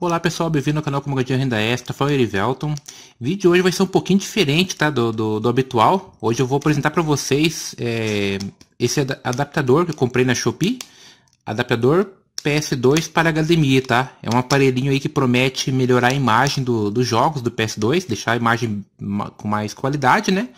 Olá pessoal, bem-vindo ao canal Como Renda Extra, foi o Erivelton. O vídeo de hoje vai ser um pouquinho diferente tá, do, do, do habitual. Hoje eu vou apresentar para vocês é, esse adaptador que eu comprei na Shopee. Adaptador PS2 para HDMI, tá? É um aparelhinho aí que promete melhorar a imagem do, dos jogos do PS2, deixar a imagem com mais qualidade, né?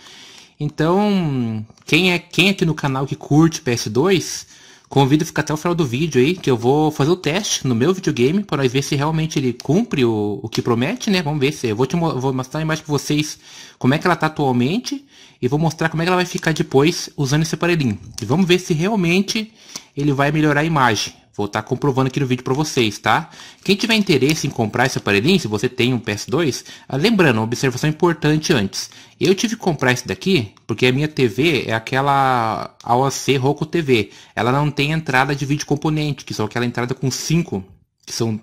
Então, quem é quem é aqui no canal que curte PS2 Convido a ficar até o final do vídeo aí, que eu vou fazer o teste no meu videogame para ver se realmente ele cumpre o, o que promete, né? Vamos ver se eu vou te vou mostrar a imagem para vocês como é que ela tá atualmente e vou mostrar como é que ela vai ficar depois usando esse aparelhinho. E vamos ver se realmente ele vai melhorar a imagem. Vou estar tá comprovando aqui no vídeo para vocês, tá? Quem tiver interesse em comprar esse aparelhinho, se você tem um PS2, ah, lembrando, uma observação importante antes. Eu tive que comprar esse daqui porque a minha TV é aquela AOC Roku TV. Ela não tem entrada de vídeo componente, que são aquela entrada com 5, que são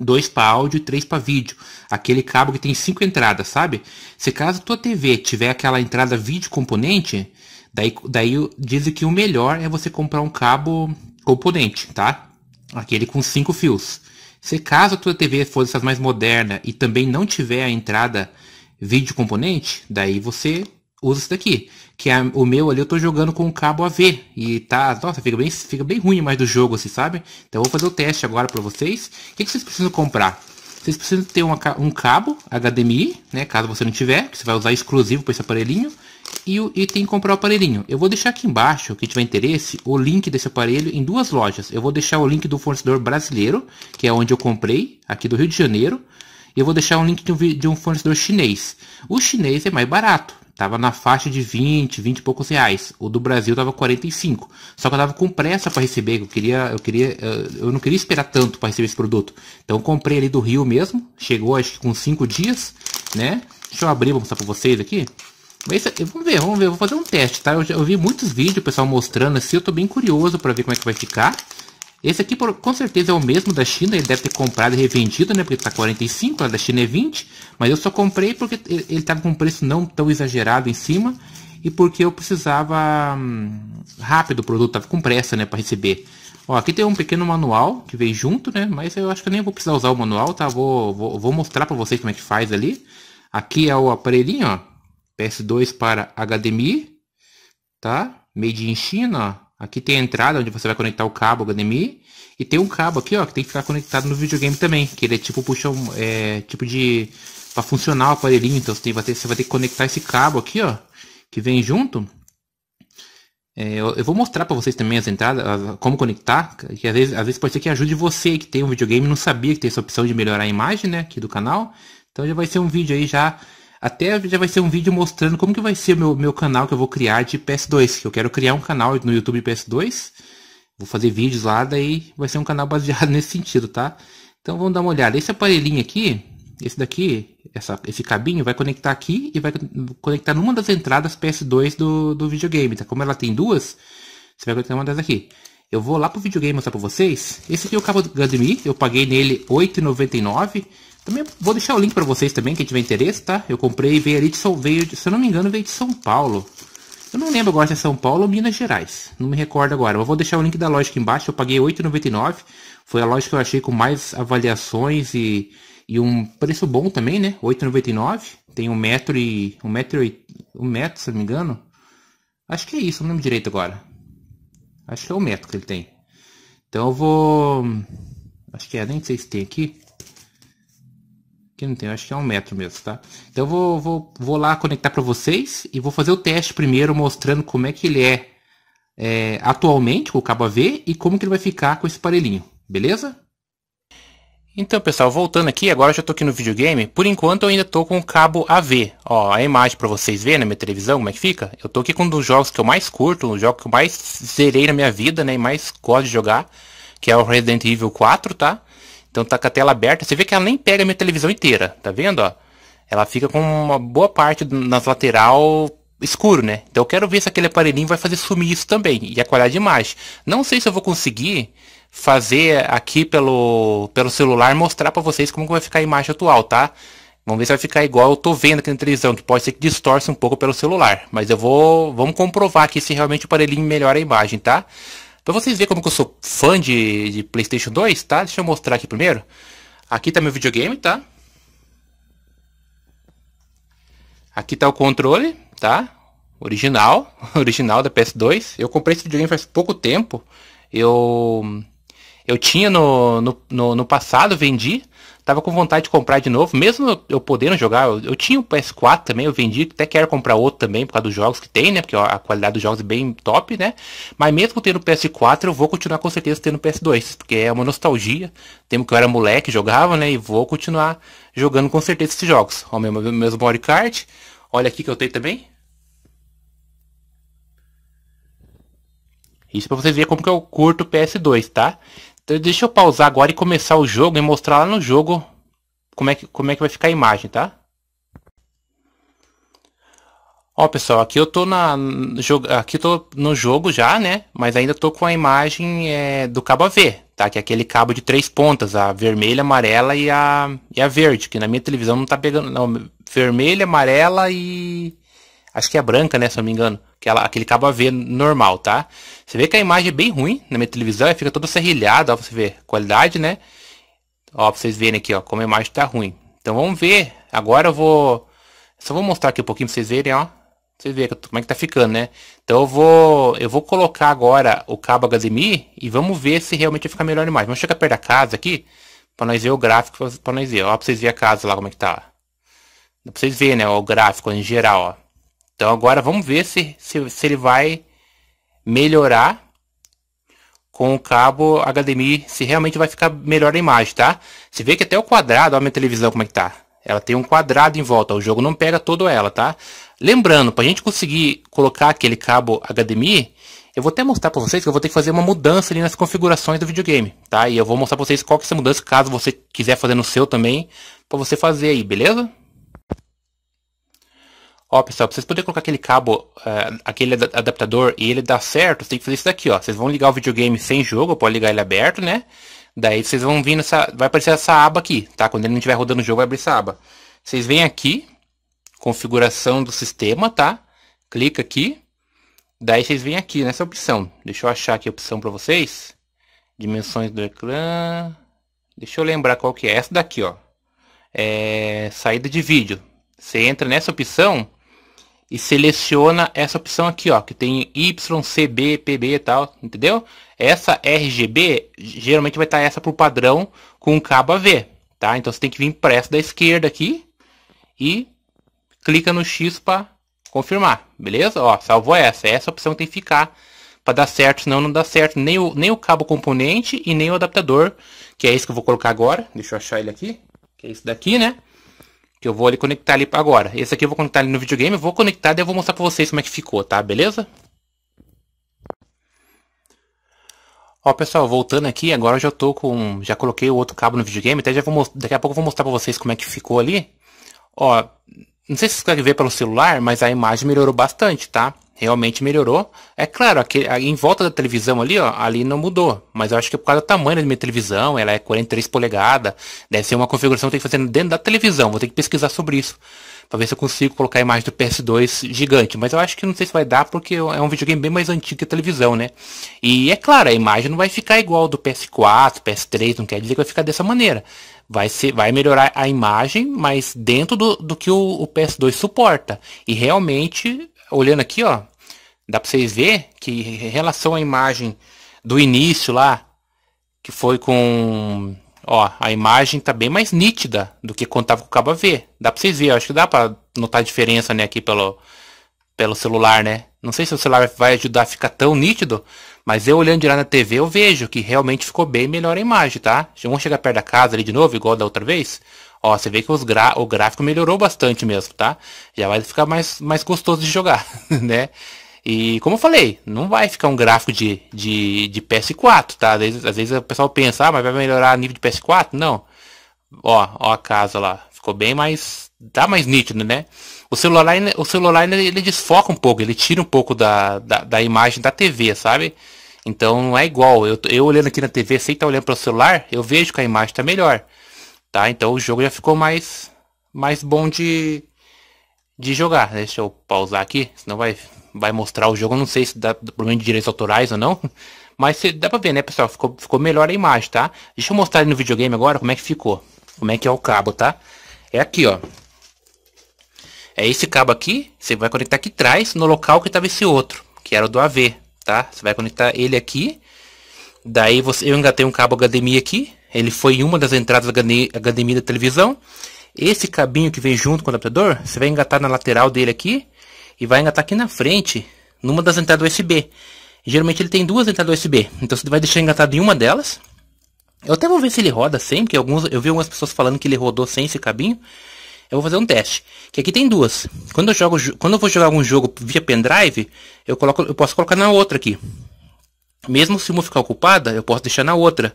dois para áudio e três para vídeo. Aquele cabo que tem cinco entradas, sabe? Se caso tua TV tiver aquela entrada vídeo componente, daí, daí dizem que o melhor é você comprar um cabo componente, tá? Aquele com cinco fios. Se caso a tua TV for dessas mais moderna e também não tiver a entrada vídeo componente, daí você usa isso daqui. Que é o meu ali eu tô jogando com o cabo AV. E tá, nossa, fica bem, fica bem ruim mais do jogo, assim, sabe? Então eu vou fazer o teste agora para vocês. O que, que, vocês precisam comprar? Vocês precisam ter uma, um cabo HDMI, né? Caso você não tiver, que você vai usar exclusivo para esse aparelhinho e, e, tem que comprar o aparelhinho. Eu vou deixar aqui embaixo, quem tiver interesse, o link desse aparelho em duas lojas. Eu vou deixar o link do fornecedor brasileiro, que é onde eu comprei, aqui do Rio de Janeiro. E eu vou deixar um link de um, de um fornecedor chinês. O chinês é mais barato. Tava na faixa de 20, 20 e poucos reais. O do Brasil tava 45. Só que eu tava com pressa para receber. Eu queria, eu queria, eh, eu não queria esperar tanto para receber esse produto. Então comprei ali do Rio mesmo. Chegou acho que com 5 dias, né? Deixa eu abrir, vou mostrar para vocês aqui. É, vamos ver, vamos ver, vou fazer um teste, tá? Eu, já vi muitos vídeos, pessoal, mostrando assim, eu tô bem curioso para ver como é que vai ficar. Esse aqui, por, com certeza, é o mesmo da China, ele deve ter comprado e revendido, né? Porque tá 45, a da China é 20, mas eu só comprei porque ele, ele tava tá com um preço não tão exagerado em cima e porque eu precisava hum, rápido o produto, tava com pressa, né, para receber. Ó, aqui tem um pequeno manual que veio junto, né, mas eu acho que eu nem vou precisar usar o manual, tá? Vou, vou, vou mostrar para vocês como é que faz ali. Aqui é o aparelhinho, ó PS2 para HDMI, tá? Made in China, ó. Aqui tem a entrada onde você vai conectar o cabo HDMI. E tem um cabo aqui, ó, que tem que ficar conectado no videogame também. Que ele é tipo puxa é, tipo de. para funcionar o aparelhinho. Então você, tem, vai ter, você vai ter que conectar esse cabo aqui, ó. Que vem junto. É, eu, eu, vou mostrar para vocês também as entradas, como conectar. Que às vezes, às vezes pode ser que ajude você que tem um videogame e não sabia que tem essa opção de melhorar a imagem, né? Aqui do canal. Então já vai ser um vídeo aí já até já vai ser um vídeo mostrando como que vai ser o meu, meu canal que eu vou criar de PS2. Que eu quero criar um canal no YouTube PS2. Vou fazer vídeos lá, daí vai ser um canal baseado nesse sentido, tá? Então vamos dar uma olhada. Esse aparelhinho aqui, esse daqui, essa, esse cabinho vai conectar aqui e vai conectar numa das entradas PS2 do, do videogame, tá? Como ela tem duas, você vai conectar uma das aqui. Eu vou lá pro videogame mostrar pra vocês. Esse aqui é o cabo do eu paguei nele R$8,99. Também vou deixar o link pra vocês também, quem tiver interesse, tá? Eu comprei e veio ali de São... Veio de, se eu não me engano, veio de São Paulo. Eu não lembro agora se é São Paulo ou Minas Gerais. Não me recordo agora. Mas vou deixar o link da loja aqui embaixo. Eu paguei R$8,99. Foi a loja que eu achei com mais avaliações e, e um preço bom também, né? R$8,99. Tem um metro e... Um metro e... Um metro, se eu não me engano. Acho que é isso, não lembro direito agora. Acho que é o metro que ele tem. Então eu vou. Acho que é, nem sei se tem aqui. Aqui não tem, acho que é um metro mesmo, tá? Então eu vou, vou, vou lá conectar para vocês e vou fazer o teste primeiro, mostrando como é que ele é, é atualmente com o cabo AV e como que ele vai ficar com esse aparelhinho, beleza? Então pessoal, voltando aqui, agora já estou aqui no videogame, por enquanto eu ainda estou com o cabo AV, ó, a imagem para vocês verem na minha televisão, como é que fica, eu estou aqui com um dos jogos que eu mais curto, um jogo que eu mais zerei na minha vida, né, e mais gosto de jogar, que é o Resident Evil 4, tá, então tá com a tela aberta, você vê que ela nem pega a minha televisão inteira, tá vendo, ó, ela fica com uma boa parte nas lateral escuro, né? Então eu quero ver se aquele aparelhinho vai fazer sumir isso também e a qualidade de imagem. Não sei se eu vou conseguir fazer aqui pelo, pelo celular mostrar para vocês como vai ficar a imagem atual, tá? Vamos ver se vai ficar igual eu tô vendo aqui na televisão, que pode ser que distorce um pouco pelo celular. Mas eu vou, vamos comprovar aqui se realmente o aparelhinho melhora a imagem, tá? Pra vocês verem como que eu sou fã de, de Playstation 2, tá? Deixa eu mostrar aqui primeiro. Aqui tá meu videogame, tá? Aqui tá o controle tá? Original, original da PS2. Eu comprei esse videogame faz pouco tempo. Eu eu tinha no, no, no, no passado, vendi. Tava com vontade de comprar de novo, mesmo eu podendo jogar. Eu, eu tinha o um PS4 também, eu vendi, até quero comprar outro também por causa dos jogos que tem, né? Porque a qualidade dos jogos é bem top, né? Mas mesmo tendo o PS4, eu vou continuar com certeza tendo o PS2, porque é uma nostalgia. Tempo que eu era moleque, jogava, né? E vou continuar jogando com certeza esses jogos. o meu, meu, meu Body Kart. Olha aqui que eu tenho também. Isso para vocês verem como que eu curto o PS2, tá? Então deixa eu pausar agora e começar o jogo e mostrar lá no jogo como é que, como é que vai ficar a imagem, tá? Ó pessoal, aqui eu tô na aqui tô no jogo já, né? Mas ainda tô com a imagem é, do cabo AV, tá? Que é aquele cabo de três pontas, a vermelha, amarela e a, e a verde, que na minha televisão não tá pegando, não, vermelha, amarela e acho que é branca, né, se eu não me engano, que ela, aquele cabo AV normal, tá? Você vê que a imagem é bem ruim na minha televisão, ela fica toda serrilhada, ó, pra você ver qualidade, né? Ó, pra vocês verem aqui, ó, como a imagem tá ruim. Então vamos ver, agora eu vou, só vou mostrar aqui um pouquinho pra vocês verem, ó. Você vê como é que tá ficando, né? Então eu vou, eu vou colocar agora o cabo HDMI e vamos ver se realmente vai ficar melhor a imagem. Vamos chegar perto da casa aqui, para nós ver o gráfico, para nós ver. Ó, pra vocês verem a casa lá como é que tá. Pra vocês verem, né, ó, o gráfico em geral, ó. Então agora vamos ver se, se, se ele vai melhorar com o cabo HDMI, se realmente vai ficar melhor a imagem, tá? Você vê que até o quadrado, olha a minha televisão como é que tá. Ela tem um quadrado em volta, o jogo não pega toda ela, tá? Lembrando, para a gente conseguir colocar aquele cabo HDMI, eu vou até mostrar para vocês que eu vou ter que fazer uma mudança ali nas configurações do videogame, tá? E eu vou mostrar para vocês qual que é essa mudança, caso você quiser fazer no seu também, para você fazer aí, beleza? Ó, pessoal, vocês poderem colocar aquele cabo, uh, aquele adaptador e ele dá certo, tem que fazer isso daqui, ó. Vocês vão ligar o videogame sem jogo, pode ligar ele aberto, né? Daí vocês vão vir nessa. Vai aparecer essa aba aqui, tá? Quando ele não estiver rodando o jogo, vai abrir essa aba. Vocês vêm aqui, configuração do sistema, tá? Clica aqui. Daí vocês vêm aqui nessa opção. Deixa eu achar aqui a opção para vocês. Dimensões do ecrã. Deixa eu lembrar qual que é essa daqui, ó. É saída de vídeo. Você entra nessa opção e seleciona essa opção aqui, ó, que tem YCB, PB e tal, entendeu? Essa RGB, geralmente vai estar tá essa por padrão com cabo AV, tá? Então você tem que vir para essa da esquerda aqui e clica no X para confirmar, beleza? Ó, salvou essa, essa opção tem que ficar para dar certo, senão não dá certo nem o, nem o cabo componente e nem o adaptador, que é isso que eu vou colocar agora. Deixa eu achar ele aqui, que é isso daqui, né? Que eu vou ali conectar ali agora. Esse aqui eu vou conectar ali no videogame, vou conectar e eu vou mostrar pra vocês como é que ficou, tá? Beleza? Ó, pessoal, voltando aqui, agora eu já tô com... Já coloquei o outro cabo no videogame, até já vou Daqui a pouco eu vou mostrar pra vocês como é que ficou ali. Ó, não sei se vocês querem ver pelo celular, mas a imagem melhorou bastante, tá? realmente melhorou. É claro, aqui, em volta da televisão ali, ó, ali não mudou. Mas eu acho que é por causa do tamanho da minha televisão, ela é 43 polegadas. Deve ser uma configuração que eu tenho que fazer dentro da televisão. Vou ter que pesquisar sobre isso. Pra ver se eu consigo colocar a imagem do PS2 gigante. Mas eu acho que não sei se vai dar, porque é um videogame bem mais antigo que a televisão, né? E é claro, a imagem não vai ficar igual do PS4, PS3, não quer dizer que vai ficar dessa maneira. Vai, ser, vai melhorar a imagem, mas dentro do, do que o, o PS2 suporta. E realmente olhando aqui, ó, dá para vocês ver que em relação à imagem do início lá, que foi com, ó, a imagem tá bem mais nítida do que contava com o cabo AV. Dá para vocês ver, acho que dá para notar a diferença, né, aqui pelo pelo celular, né? Não sei se o celular vai ajudar a ficar tão nítido, mas eu olhando de lá na TV eu vejo que realmente ficou bem melhor a imagem, tá? Vamos chegar perto da casa ali de novo, igual da outra vez. Ó, você vê que gra o gráfico melhorou bastante mesmo, tá? Já vai ficar mais, mais gostoso de jogar, né? E como eu falei, não vai ficar um gráfico de, de, de PS4, tá? Às vezes, às vezes o pessoal pensa, ah, mas vai melhorar a nível de PS4? Não. Ó, ó a casa lá. Ficou bem mais. Tá mais nítido, né? O celular, o celular ele, ele desfoca um pouco, ele tira um pouco da, da, da, imagem da TV, sabe? Então não é igual. Eu, eu olhando aqui na TV, sem estar tá olhando para o celular, eu vejo que a imagem tá melhor. Tá? Então o jogo já ficou mais, mais bom de, de jogar. Né? Deixa eu pausar aqui, senão vai, vai mostrar o jogo. Eu não sei se dá problema de direitos autorais ou não. Mas cê, dá pra ver, né, pessoal? Ficou, ficou melhor a imagem, tá? Deixa eu mostrar no videogame agora como é que ficou. Como é que é o cabo, tá? É aqui, ó. É esse cabo aqui. Você vai conectar aqui atrás, no local que tava esse outro. Que era o do AV, tá? Você vai conectar ele aqui. Daí você, eu engatei um cabo HDMI aqui. Ele foi em uma das entradas da HDMI da televisão. Esse cabinho que vem junto com o adaptador, você vai engatar na lateral dele aqui e vai engatar aqui na frente, numa das entradas USB. Geralmente ele tem duas entradas USB, então você vai deixar engatado em uma delas. Eu até vou ver se ele roda sem, porque alguns, eu vi algumas pessoas falando que ele rodou sem esse cabinho. Eu vou fazer um teste. Que aqui tem duas. Quando eu jogo, quando eu vou jogar algum jogo via pendrive, eu coloco, eu posso colocar na outra aqui. Mesmo se uma ficar ocupada, eu posso deixar na outra.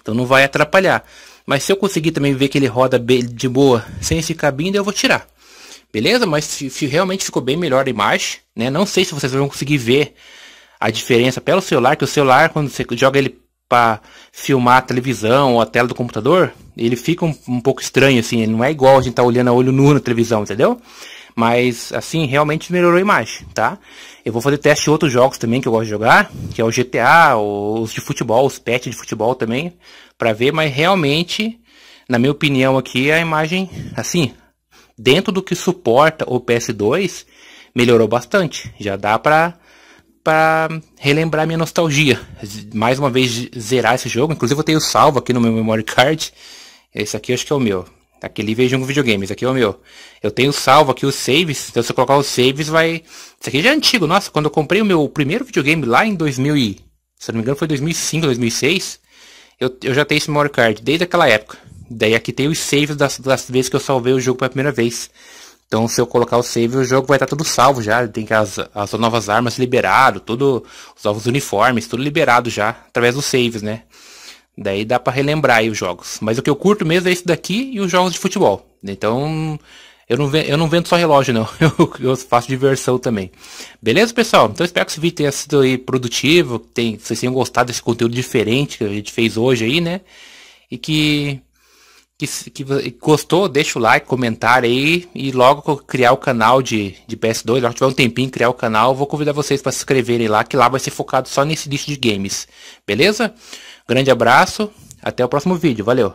Então não vai atrapalhar. Mas se eu conseguir também ver que ele roda de boa sem ficar bindo, eu vou tirar. Beleza? Mas se, se realmente ficou bem melhor a imagem, né? Não sei se vocês vão conseguir ver a diferença pelo celular, que o celular, quando você joga ele para filmar a televisão ou a tela do computador, ele fica um, um pouco estranho, assim, ele não é igual a gente tá olhando a olho nu na televisão, entendeu? Mas, assim, realmente melhorou a imagem, tá? Eu vou fazer teste de outros jogos também que eu gosto de jogar, que é o GTA, os de futebol, os patches de futebol também, para ver, mas realmente, na minha opinião aqui, a imagem, assim, dentro do que suporta o PS2, melhorou bastante. Já dá pra, pra relembrar minha nostalgia. Mais uma vez, zerar esse jogo. Inclusive, eu tenho salvo aqui no meu memory card. Esse aqui acho que é o meu. Aquele veio junto com videogames. aqui é o meu. Eu tenho salvo aqui os saves. Então, se eu colocar os saves, vai. Isso aqui já é antigo. Nossa, quando eu comprei o meu primeiro videogame lá em 2000 e... Se não me engano, foi 2005, 2006. Eu, eu já tenho esse memory card desde aquela época. Daí aqui tem os saves das, das vezes que eu salvei o jogo pela primeira vez. Então, se eu colocar o save, o jogo vai estar tá tudo salvo já. Tem as, as novas armas liberado, os novos uniformes, tudo liberado já, através dos saves, né? Daí dá para relembrar aí os jogos. Mas o que eu curto mesmo é esse daqui e os jogos de futebol. Então, eu não, eu não vendo só relógio, não. Eu, eu, faço diversão também. Beleza, pessoal? Então espero que esse vídeo tenha sido aí produtivo. Tem, vocês tenham gostado desse conteúdo diferente que a gente fez hoje aí, né? E que que, que, gostou, deixa o like, comentário aí. E logo que eu criar o canal de, de PS2, logo tiver um tempinho criar o canal, vou convidar vocês para se inscreverem lá, que lá vai ser focado só nesse lixo de games. Beleza? Grande abraço, até o próximo vídeo. Valeu!